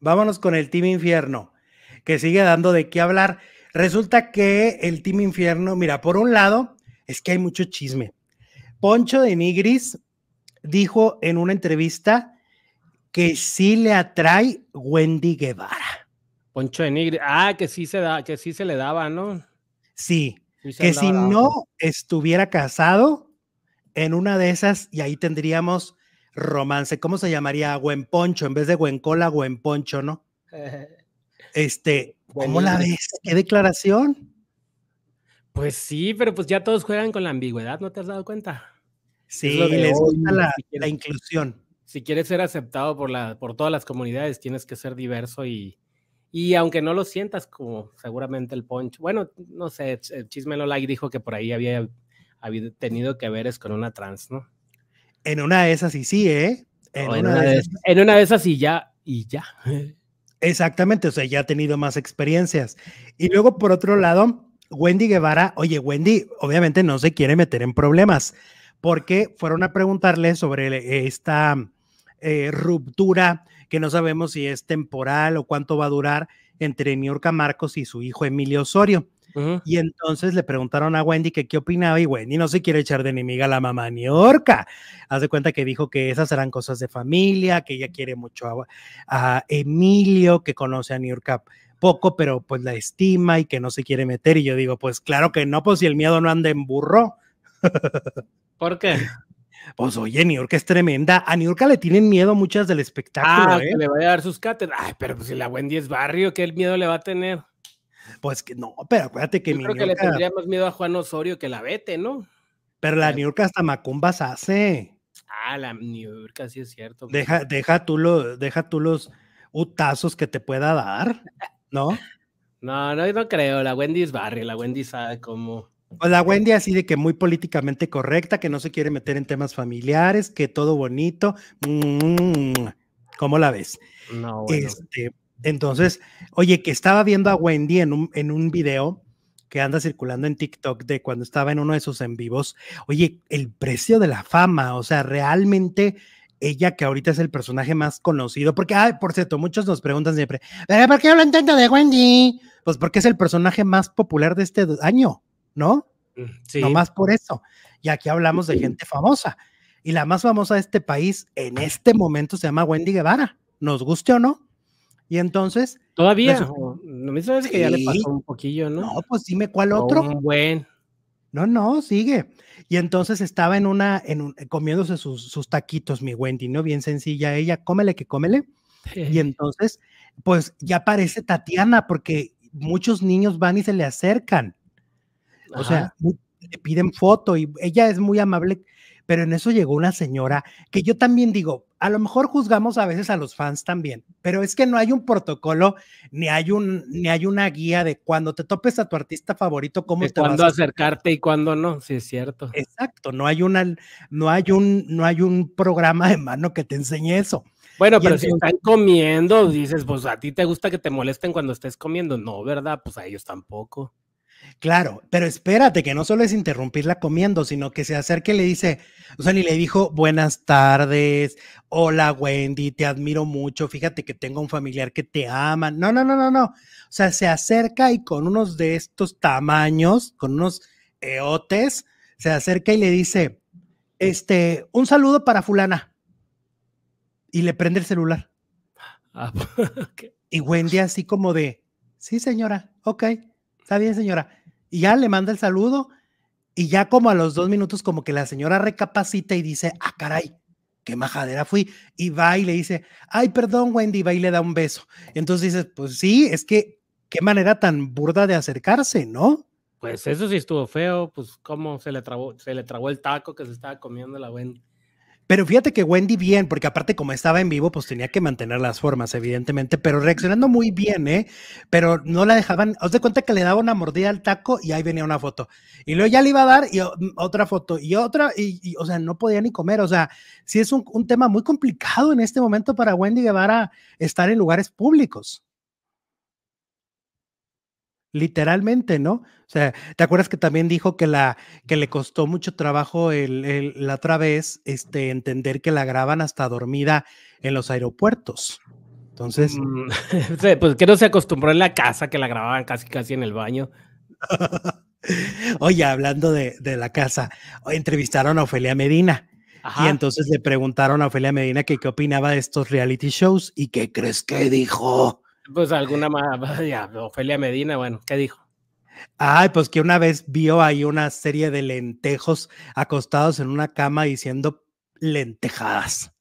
vámonos con el Team Infierno, que sigue dando de qué hablar. Resulta que el Team Infierno, mira, por un lado, es que hay mucho chisme. Poncho de Nigris dijo en una entrevista que sí le atrae Wendy Guevara. Poncho de Nigris, ah, que sí se da, que sí se le daba, ¿no? Sí, que si no estuviera casado, en una de esas, y ahí tendríamos romance, ¿cómo se llamaría? Buen poncho, en vez de buen cola, buen poncho, ¿no? Este, ¿cómo la ves? ¿Qué declaración? Pues sí, pero pues ya todos juegan con la ambigüedad, ¿no te has dado cuenta? Sí, les gusta la, la, inclusión. Si quieres ser aceptado por, la, por todas las comunidades, tienes que ser diverso y, y aunque no lo sientas como seguramente el Poncho, bueno, no sé, Chismelo Like dijo que por ahí había, tenido que ver con una trans, ¿no? En una de esas y sí, ¿eh? En, una, de esas, y ya, y ya. Exactamente, o sea, ya ha tenido más experiencias. Y luego, por otro lado, Wendy Guevara, oye, Wendy obviamente no se quiere meter en problemas, porque fueron a preguntarle sobre esta eh, ruptura que no sabemos si es temporal o cuánto va a durar entre niorca Marcos y su hijo Emilio Osorio. Y entonces le preguntaron a Wendy que qué opinaba y Wendy no se quiere echar de enemiga a la mamá Niorca. orca. Hace cuenta que dijo que esas eran cosas de familia, que ella quiere mucho a, Emilio, que conoce a Niurka poco, pero pues la estima y que no se quiere meter. Y yo digo, pues claro que no, pues si el miedo no anda en burro. ¿Por qué? Pues oye, Niurka es tremenda. A Niurka le tienen miedo muchas del ah, espectáculo. ¿eh? le va a dar sus cátedras. Ay, pero pues, si la Wendy es barrio, ¿qué el miedo le va a tener? Pues que no, pero acuérdate que Yo creo que le tendría más miedo a Juan Osorio que la Vete, ¿no? Pero la Niurka hasta macumbas hace. Ah, la Niurca sí es cierto. Pues. Deja, tú lo, deja tú los utazos que te pueda dar, ¿no? no, no, no creo. La Wendy es barrio, la Wendy sabe cómo. Pues la Wendy así de que muy políticamente correcta, que no se quiere meter en temas familiares, que todo bonito. Mm, ¿Cómo la ves? No, bueno. Este, entonces, oye, que estaba viendo a Wendy en un, en un video que anda circulando en TikTok de cuando estaba en uno de sus en vivos. Oye, el precio de la fama, o sea, realmente ella que ahorita es el personaje más conocido, porque, por cierto, muchos nos preguntan siempre, ¿pero por qué hablan tanto de Wendy? Pues porque es el personaje más popular de este año, ¿no? Mm, sí. Más por eso. Y aquí hablamos de gente famosa. Y la más famosa de este país en este momento se llama Wendy Guevara, nos guste o no. Y entonces. Todavía. No, me sabes que ya le pasó un poquillo, ¿no? No, pues dime cuál otro. buen. No, no, sigue. Y entonces estaba en una, en comiéndose sus, taquitos, mi Wendy, ¿no? Bien sencilla ella, cómele que cómele. Y entonces, pues ya aparece Tatiana, porque muchos niños van y se le acercan. O sea, le piden foto y ella es muy amable pero en eso llegó una señora que yo también digo, a lo mejor juzgamos a veces a los fans también, pero es que no hay un protocolo, ni hay, un, ni hay una guía de cuando te topes a tu artista favorito, cómo te vas a... acercarte y cuándo no, sí es cierto. Exacto, no hay, una, no, hay un, no hay un programa de mano que te enseñe eso. Bueno, pero si están comiendo, dices, pues a ti te gusta que te molesten cuando estés comiendo. No, ¿verdad? Pues a ellos tampoco. Claro, pero espérate, que no solo es interrumpirla comiendo, sino que se acerca y le dice, o sea, ni le dijo buenas tardes, hola Wendy, te admiro mucho, fíjate que tengo un familiar que te ama. No, no, no, no, no. O sea, se acerca y con unos de estos tamaños, con unos eotes, se acerca y le dice, este, un saludo para fulana. Y le prende el celular. Ah, y Wendy así como de, sí señora, ok está bien señora. Y ya le manda el saludo y ya como a los dos minutos como que la señora recapacita y dice, ah, caray, qué majadera fui. Y va y le dice, ay, perdón, Wendy, va y le da un beso. Entonces dices, pues sí, es que qué manera tan burda de acercarse, ¿no? Pues eso sí estuvo feo, pues cómo se le trabó, se le trabó el taco que se estaba comiendo la Wendy. Pero fíjate que Wendy bien, porque aparte como estaba en vivo, pues tenía que mantener las formas, evidentemente, pero reaccionando muy bien, ¿eh? Pero no la dejaban, os de cuenta que le daba una mordida al taco y ahí venía una foto. Y luego ya le iba a dar y otra foto y otra, y, o sea, no podía ni comer. O sea, sí es un, un tema muy complicado en este momento para Wendy Guevara estar en lugares públicos. Literalmente, ¿no? O sea, ¿te acuerdas que también dijo que, la, que le costó mucho trabajo el, la otra vez este, entender que la graban hasta dormida en los aeropuertos? Entonces. Mm, pues que no se acostumbró en la casa, que la grababan casi casi en el baño. Oye, hablando de, la casa, entrevistaron a Ofelia Medina. Y entonces le preguntaron a Ofelia Medina qué opinaba de estos reality shows y qué crees que dijo. Pues alguna más, ya, Ofelia Medina, bueno, ¿qué dijo? Ay, pues que una vez vio ahí una serie de lentejos acostados en una cama diciendo lentejadas.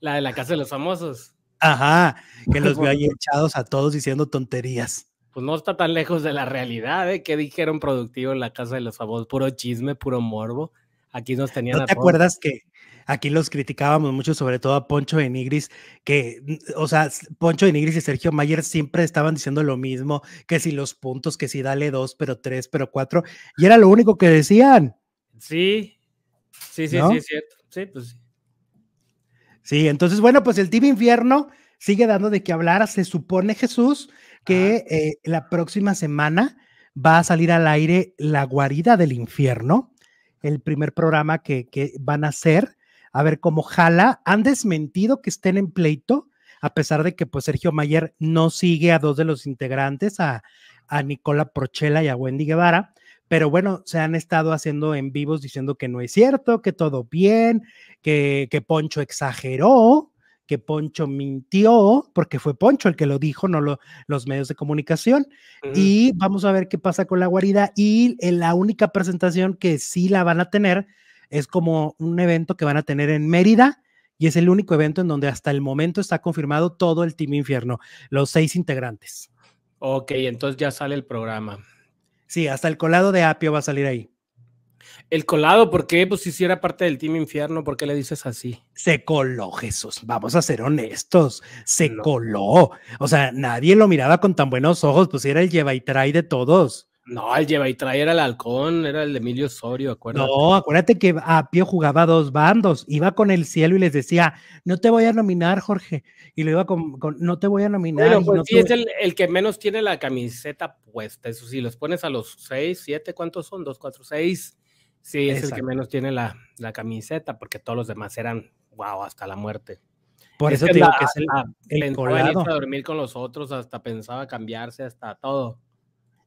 la de la casa de los famosos. Ajá, que los vio pues, ahí echados a todos diciendo tonterías. Pues no está tan lejos de la realidad, ¿eh? Que dijeron productivo en la casa de los famosos, puro chisme, puro morbo. Aquí nos tenían ¿No te acuerdas que aquí los criticábamos mucho, sobre todo a Poncho de Nigris, que, o sea, Poncho de Nigris y Sergio Mayer siempre estaban diciendo lo mismo, que si los puntos, que si dale dos, pero tres, pero cuatro, y era lo único que decían. Sí, sí, sí, sí, es cierto. Sí, pues sí. entonces, bueno, pues el Team Infierno sigue dando de qué hablar. Se supone, Jesús, que eh, la próxima semana va a salir al aire La Guarida del Infierno, el primer programa que, que van a hacer a ver cómo jala. Han desmentido que estén en pleito, a pesar de que pues Sergio Mayer no sigue a dos de los integrantes, a, a Nicola Prochela y a Wendy Guevara. Pero bueno, se han estado haciendo en vivos diciendo que no es cierto, que todo bien, que, que Poncho exageró, que Poncho mintió, porque fue Poncho el que lo dijo, no los medios de comunicación. Y vamos a ver qué pasa con la guarida. Y en eh, la única presentación que sí la van a tener es como un evento que van a tener en Mérida y es el único evento en donde hasta el momento está confirmado todo el Team Infierno, los seis integrantes. Ok, entonces ya sale el programa. Sí, hasta el colado de Apio va a salir ahí. El colado, ¿por qué? Pues si era parte del Team Infierno, ¿por qué le dices así? Se coló, Jesús. Vamos a ser honestos. Se coló. O sea, nadie lo miraba con tan buenos ojos, pues era el lleva y trae de todos. No, el lleva y trae era el halcón, era el de Emilio Osorio, acuérdate. No, acuérdate que a Pío jugaba dos bandos, iba con el cielo y les decía, no te voy a nominar, Jorge, y le iba con, no te voy a nominar. Pues sí, es el, que menos tiene la camiseta puesta, eso sí, los pones a los seis, siete, ¿cuántos son? Dos, cuatro, seis. Sí, es el que menos tiene la, camiseta, porque todos los demás eran, wow, hasta la muerte. Por eso digo que es el, el A dormir con los otros, hasta pensaba cambiarse, hasta todo.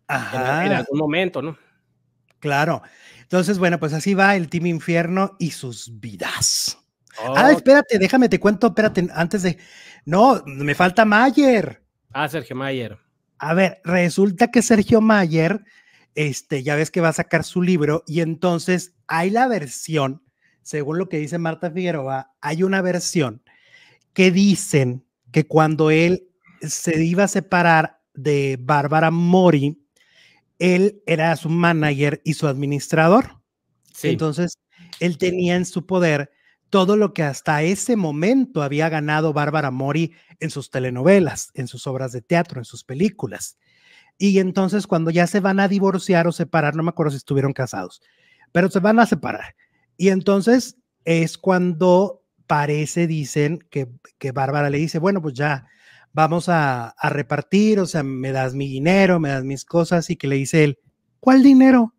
Ajá. En, algún momento, ¿no? Claro. Entonces, bueno, pues así va el Team Infierno y sus vidas. Ah, espérate, déjame te cuento, espérate, antes de. No, me falta Mayer. Ah, Sergio Mayer. A ver, resulta que Sergio Mayer, este, ya ves que va a sacar su libro, y entonces hay la versión, según lo que dice Marta Figueroa, hay una versión que dicen que cuando él se iba a separar de Bárbara Mori, él era su manager y su administrador. Entonces, él tenía en su poder todo lo que hasta ese momento había ganado Bárbara Mori en sus telenovelas, en sus obras de teatro, en sus películas. Y entonces cuando ya se van a divorciar o separar, no me acuerdo si estuvieron casados, pero se van a separar. Y entonces es cuando parece, dicen, que, que Bárbara le dice, bueno, pues ya, vamos a, a repartir, o sea, me das mi dinero, me das mis cosas, y que le dice él, ¿cuál dinero?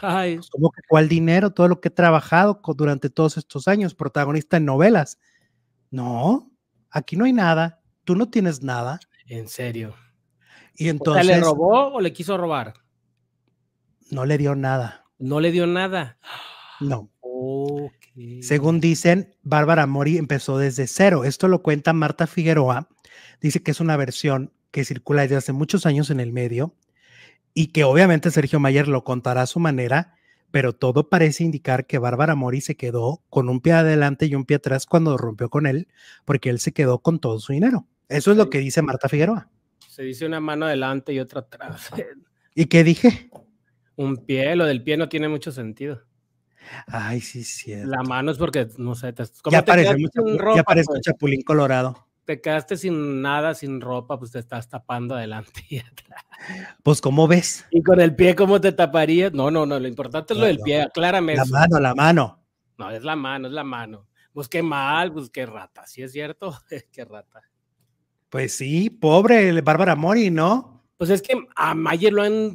Pues, cuál dinero, todo lo que he trabajado durante todos estos años, protagonista en novelas. No, aquí no hay nada, tú no tienes nada. En serio. Y entonces. ¿Le robó o le quiso robar? No le dio nada. No le dio nada. No. Según dicen, Bárbara Mori empezó desde cero. Esto lo cuenta Marta Figueroa. Dice que es una versión que circula desde hace muchos años en el medio y que obviamente Sergio Mayer lo contará a su manera, pero todo parece indicar que Bárbara Mori se quedó con un pie adelante y un pie atrás cuando rompió con él, porque él se quedó con todo su dinero. Eso es lo que dice Marta Figueroa. Se dice una mano adelante y otra atrás. ¿Y qué dije? Un pie, lo del pie no tiene mucho sentido. Ay, sí, sí. La mano es porque, no sé, te, ya, un pues. chapulín colorado. Te quedaste sin nada, sin ropa, pues te estás tapando adelante Pues, ¿cómo ves? Y con el pie, ¿cómo te taparías? No, no, no, lo importante es lo del pie, aclárame. La mano, la mano. No, es la mano, es la mano. Pues qué mal, pues qué rata, ¿sí es cierto? qué rata. Pues sí, pobre Bárbara Mori, ¿no? Pues es que a Mayer lo han,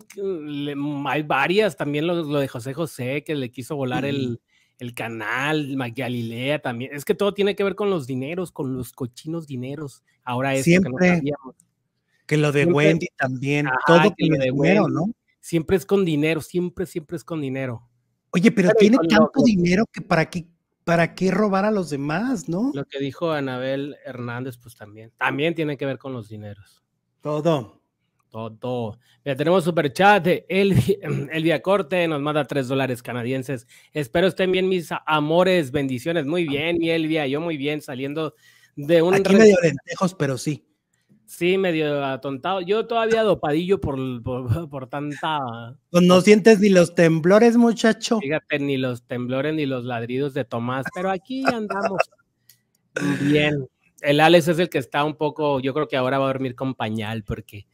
hay varias, también lo, de José José, que le quiso volar el, el, canal, Galilea también. Es que todo tiene que ver con los dineros, con los cochinos dineros. Ahora es que Que lo de Wendy también, todo que lo de ¿no? Siempre es con dinero, siempre, siempre es con dinero. Oye, pero, tiene tanto dinero que para qué, para qué robar a los demás, ¿no? Lo que dijo Anabel Hernández, pues también, también tiene que ver con los dineros. Todo todo. Ya tenemos super chat. El, el día corte nos manda tres dólares canadienses. Espero estén bien, mis amores. Bendiciones. Muy ah. bien, mi Elvia. Yo muy bien, saliendo de un. Aquí medio lentejos, pero sí. Sí, medio atontado. Yo todavía dopadillo por, por, tanta. Pues no, sientes ni los temblores, muchacho. Fíjate, ni los temblores ni los ladridos de Tomás, pero aquí andamos bien el Alex es el que está un poco, yo creo que ahora va a dormir con pañal porque,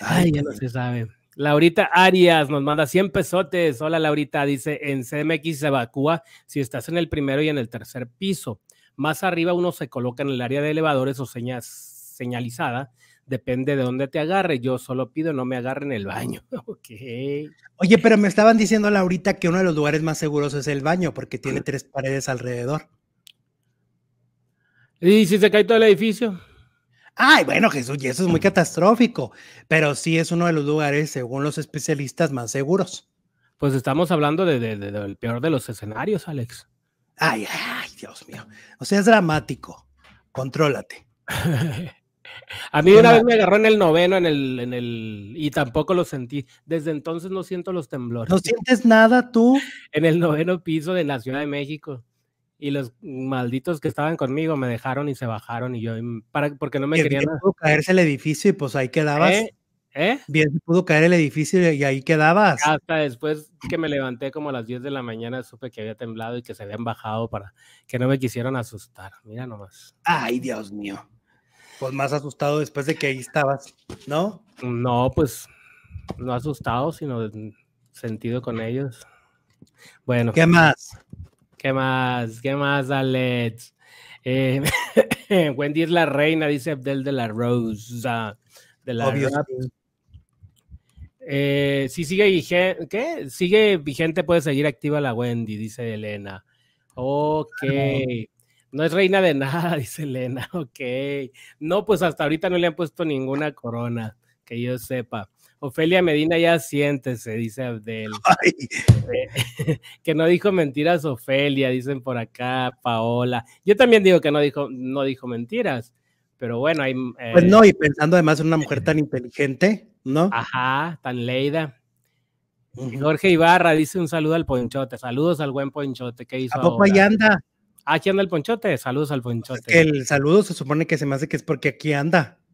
ay, ya no se sabe. Laurita Arias nos manda 100 pesotes. Hola Laurita, dice, en CMX se evacúa si estás en el primero y en el tercer piso. Más arriba uno se coloca en el área de elevadores o señas señalizada. Depende de dónde te agarre. Yo solo pido no me agarre en el baño. ok. Oye, pero me estaban diciendo Laurita que uno de los lugares más seguros es el baño porque tiene tres paredes alrededor. ¿Y si se cae todo el edificio? Ay, bueno, Jesús, y eso es muy catastrófico, pero sí es uno de los lugares, según los especialistas, más seguros. Pues estamos hablando de, de, del peor de los escenarios, Alex. Ay, ay, Dios mío. O sea, es dramático. Contrólate. A mí una vez me agarró en el noveno, en en el, y tampoco lo sentí. Desde entonces no siento los temblores. ¿No sientes nada tú? En el noveno piso de la Ciudad de México y los malditos que estaban conmigo me dejaron y se bajaron y yo, mm, para, porque no me querían... pudo caerse el edificio y pues ahí quedabas. ¿Eh? ¿Eh? Bien pudo caer el edificio y ahí quedabas. Hasta después que me levanté como a las 10 de la mañana supe que había temblado y que se habían bajado para que no me quisieran asustar. Mira nomás. Ay, Dios mío. Pues más asustado después de que ahí estabas, ¿no? No, pues no asustado, sino sentido con ellos. Bueno. ¿Qué más? ¿Qué más? ¿Qué más, Alex? Eh, Wendy es la reina, dice Abdel de la Rosa. De la eh, si sigue vigente, ¿qué? Sigue vigente, puede seguir activa la Wendy, dice Elena. Ok. No es reina de nada, dice Elena. Ok. No, pues hasta ahorita no le han puesto ninguna corona, que yo sepa. Ofelia Medina ya siéntese, dice Abdel. que no dijo mentiras Ofelia, dicen por acá Paola. Yo también digo que no dijo, no dijo mentiras, pero bueno, hay... pues eh, no, y pensando además en una mujer tan inteligente, ¿no? Ajá, tan leida. Jorge Ibarra dice un saludo al Ponchote, saludos al buen Ponchote que hizo. ¿A poco ahí anda? Aquí anda el Ponchote, saludos al Ponchote. el saludo se supone que se me hace que es porque aquí anda.